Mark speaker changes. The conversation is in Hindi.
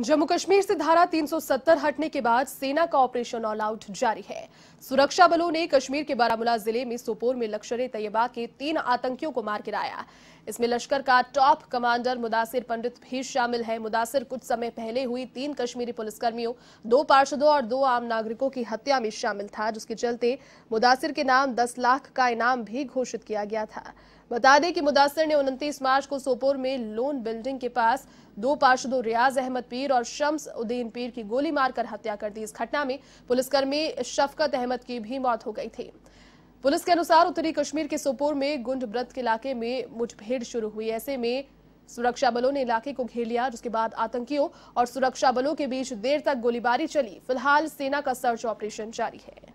Speaker 1: जम्मू कश्मीर से धारा 370 हटने के बाद सेना का ऑपरेशन ऑल आउट जारी है सुरक्षा बलों ने कश्मीर के बारामूला जिले में सोपोर में लश्कर ए तैयबा के तीन आतंकियों को मार गिराया इसमें लश्कर का टॉप कमांडर मुदासिर पंडित भी शामिल है मुदासिर कुछ समय पहले हुई तीन कश्मीरी पुलिसकर्मियों दो पार्षदों और दो आम नागरिकों की हत्या में शामिल था जिसके चलते मुदासिर के नाम दस लाख का इनाम भी घोषित किया गया था बता दें कि मुदासिर ने उनतीस मार्च को सोपोर में लोन बिल्डिंग के पास दो पार्षदों रियाज अहमद पीर पीर और शम्स उद्दीन पीर की गोली मारकर हत्या कर दी इस घटना में पुलिसकर्मी शफकत अहमद की भी मौत हो गई थी पुलिस के अनुसार उत्तरी कश्मीर के सोपोर में गुंड व्रत के इलाके में मुठभेड़ शुरू हुई ऐसे में सुरक्षा बलों ने इलाके को घेर लिया जिसके बाद आतंकियों और सुरक्षा बलों के बीच देर तक गोलीबारी चली फिलहाल सेना का सर्च ऑपरेशन जारी है